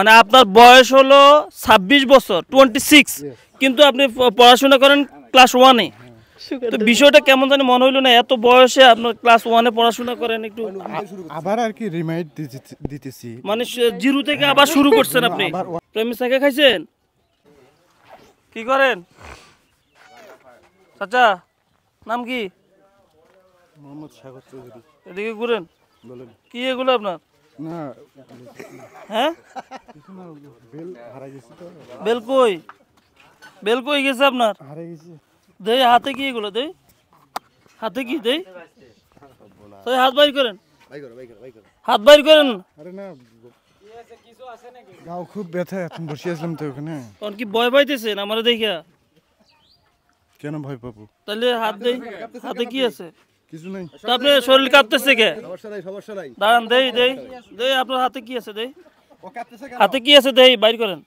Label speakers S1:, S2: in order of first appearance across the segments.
S1: মানে আপনার বয়স হলো ছাব্বিশ বছর টোয়েন্টি সিক্স কিন্তু আপনি পড়াশোনা করেন হ্যাঁ। ক্লাস ওয়ানে তো বিষয়টা কেমন জানি মনে হইলো না এত বয়সে আপনার ক্লাস ওয়ানে পড়াশোনা করেন একটু আবার আর কি রিমাইন্ড দিতেছি মানে জিরো থেকে আবার শুরু করছেন আপনি প্রেমী শাখা খাইছেন কি করেন চাচা নাম কি মোহাম্মদ সাগর চৌধুরী এদিকে ঘুরেন কি এগুলো আপনার হ্যাঁ কিছু না বিল করাই দিছি তো একদম বিল কই গেছে আপনার আরে গেছে দেই হাতে কি এগুলো দেই হাতে কি দেই সব না সব হাত বাহির করেন বাহির করো বাহির করো হাত বাহির করেন আরে না এ আছে কিছু আছে নাকি गाव খুব ব্যথা তুম বসে আছেন তো কেনওও কি ভয় ভয়তেছেন আমরা দেইখা কেন ভাই বাবু তলে হাত দেই হাতে কি আছে কিছু নাই আপনি শরীর কাটতেছে কে ভরসা নাই ভরসা নাই দান দেই দেই দেই আপনার হাতে কি আছে দেই কি আছে দেই বাইর করেন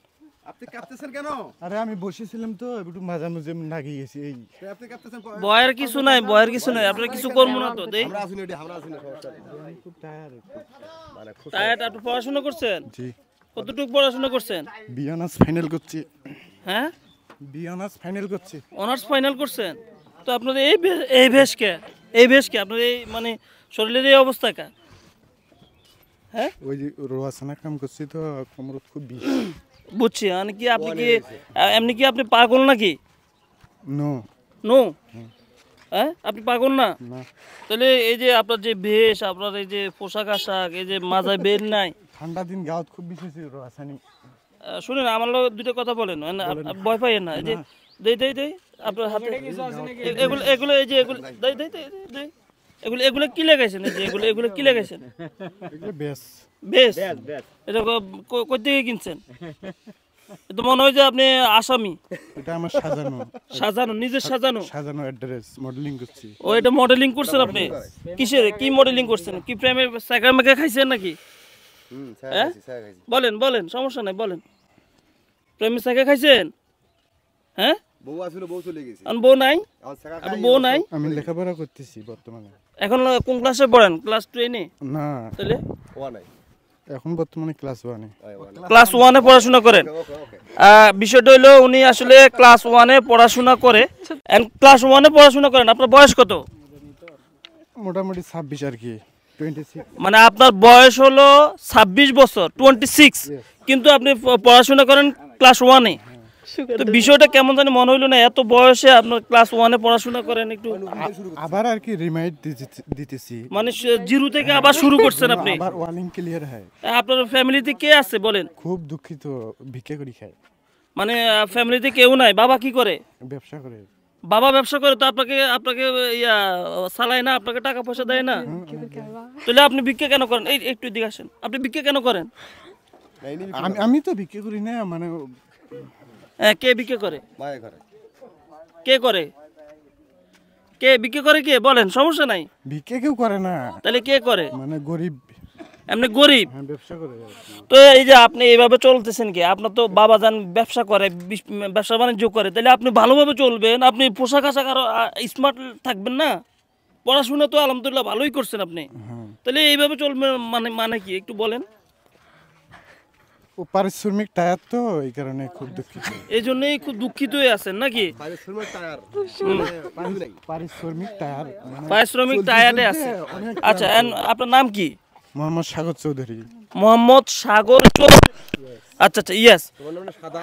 S1: আপনি কাঁপতেছেন কেন আরে আমি বসেছিলাম তো একটু গেছি এই আপনি কাঁপতেছেন বয়ের কিছু নাই বয়ের কিছু নাই কিছু করব না তো দেই আমরা আছি আমরা আছি খুব মানে খুব আপনি পড়াশোনা করছেন জি কতটুকু পড়াশোনা করছেন বিয়ানাস ফাইনাল করছি হ্যাঁ বিএনএস ফাইনাল করছি অনার্স ফাইনাল করছেন তো আপনাদের এই এই ভেষকে এই ভেষকে আপনার এই মানে শরীরের এই অবস্থা হ্যাঁ ওই যে বুঝছি মানে কি আপনি কি এমনি কি আপনি পাগল নাকি নো নো হ্যাঁ আপনি পাগল না তাহলে এই যে আপনার যে ভেষ আপনার এই যে পোশাক আশাক এই যে মাজায় বের নাই ঠান্ডা দিন গাওত খুব বেশি রোয়াশানি শুনেন আমার লোক দুটো কথা বলেন ভয় পাইয়েন না এই যে দেই দেই দেই আপনার হাতে এগুলো এগুলো এই যে এগুলো দেই দেই দেই দেই এগুলো এগুলো কি লাগাইছেন এই যে এগুলো এগুলো কি লাগাইছেন এগুলো বেশ বেশ এটা কই থেকে কিনছেন তো মনে হয় যে আপনি আসামি এটা আমার সাজানো সাজানো নিজে সাজানো সাজানো অ্যাড্রেস মডেলিং করছি ও এটা মডেলিং করছেন আপনি কিসের কি মডেলিং করছেন কি প্রেমের সাইকেল মেকা খাইছেন নাকি হ্যাঁ? বলেন বলেন সমস্যা নাই বলেন প্রেমের সাইকেল খাইছেন হ্যাঁ বউ নাই বউ নাই এখন কোন ক্লাসে পড়েন ক্লাস না ক্লাস ওয়ানে পড়াশোনা করেন বিষয়টা হলো উনি আসলে ক্লাস ওয়ানে পড়াশোনা করে ক্লাস ওয়ানে পড়াশোনা করেন আপনার বয়স কত মোটামুটি ছাব্বিশ আর কি মানে আপনার বয়স হলো ছাব্বিশ বছর টোয়েন্টি সিক্স কিন্তু আপনি পড়াশোনা করেন ক্লাস ওয়ানে বিষয়টা কেমন জানি মনে হইলো না এত বয়সে আপনার ক্লাস ওয়ানে পড়াশোনা করেন একটু আবার আর কি রিমাইন্ড দিতেছি মানে জিরো থেকে আবার শুরু করছেন আপনি আবার ওয়ালিং ক্লিয়ার হয় আপনার ফ্যামিলিতে কে আছে বলেন খুব দুঃখিত ভিক্ষা করি খায় মানে ফ্যামিলিতে কেউ নাই বাবা কি করে ব্যবসা করে বাবা ব্যবসা করে তো আপনাকে আপনাকে ইয়া চালায় না আপনাকে টাকা পয়সা দেয় না তাহলে আপনি ভিক্ষা কেন করেন এই একটু দিকে আসেন আপনি ভিক্ষা কেন করেন আমি তো ভিক্ষা করি না মানে হ্যাঁ, কে বিক্রি করে কে করে কে বিক্রি করে কে বলেন সমস্যা নাই বিক্রি কেউ করে না তাহলে কে করে মানে গরিব হ্যাঁ, এইভাবে চলতেছেন কি আপনার তো বাবা যান ব্যবসা করে ব্যবসা বাণিজ্য করে তাহলে আপনি ভালোভাবে চলবেন আপনি পোশাক আশাক আরো স্মার্ট থাকবেন না পড়াশোনা তো আলহামদুলিল্লাহ ভালোই করছেন আপনি হ্যাঁ। তাহলে এইভাবে চলবেন মানে মানে কি একটু বলেন পারিশ্রমিক টায়ার তো এই কারণে খুব দুঃখিত এই জন্যই খুব দুঃখিত হয়ে আছেন নাকি পারিশ্রমিক টায়ার মানে পারিশ্রমিক মানে টায়ারে আছে আচ্ছা আপনার নাম কি মোহাম্মদ সাগর চৌধুরী মোহাম্মদ সাগর চৌধুরী আচ্ছা আচ্ছা ইয়েস সাদা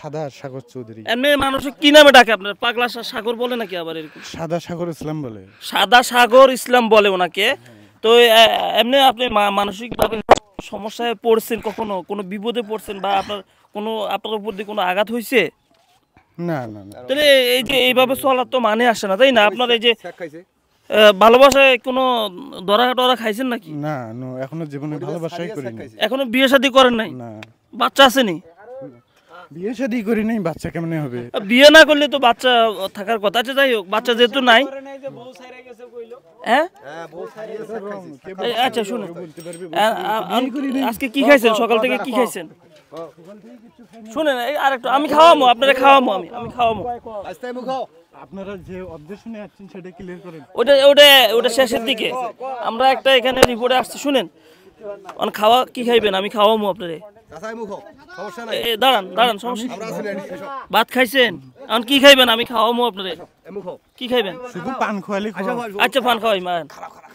S1: সাদা সাগর চৌধুরী এমনি মানুষ কি নামে ডাকে আপনার পাগলা সাগর বলে নাকি আবার এরকম সাদা সাগর ইসলাম বলে সাদা সাগর ইসলাম বলে ওনাকে তো এমনি আপনি মানসিকভাবে সমস্যায় পড়ছেন কখনো কোনো বিপদে পড়ছেন বা আপনার কোনো আপনার উপর দিয়ে কোনো আঘাত হয়েছে না না না তাহলে এই যে এইভাবে চলার তো মানে আসে না তাই না আপনার এই যে ভালোবাসায় কোনো দরা খাইছেন নাকি এখনো বিয়ে শাদী করেন নাই বাচ্চা আসেনি বিয়ে হবে বিয়ে না করলে তো বাচ্চা থাকার কথা আছে আচ্ছা, যাই হোক বাচ্চা যেহেতু নাই হ্যাঁ, হ্যাঁ আচ্ছা শুনুন আজকে কি খাইছেন সকাল থেকে কি খাইছেন আমি খাওয়ামো আপনারা খাওয়ামো আমি আমি খাওয়ামো আপনারা যে আসছেন সেটা ক্লিয়ার করেন ওটা ওটা ওটা শেষের দিকে আমরা একটা এখানে রিপোর্টে আসছি শুনেন মানে খাওয়া কি খাইবেন আমি খাওয়ামো আপনারে দাঁড়ান দাঁড়ান ভাত খাইছেন এখন কি খাইবেন আমি খাওয়াবো আপনাদের কি খাইবেন শুধু পান খোয়ালি আচ্ছা, আচ্ছা পান খাওয়াই মান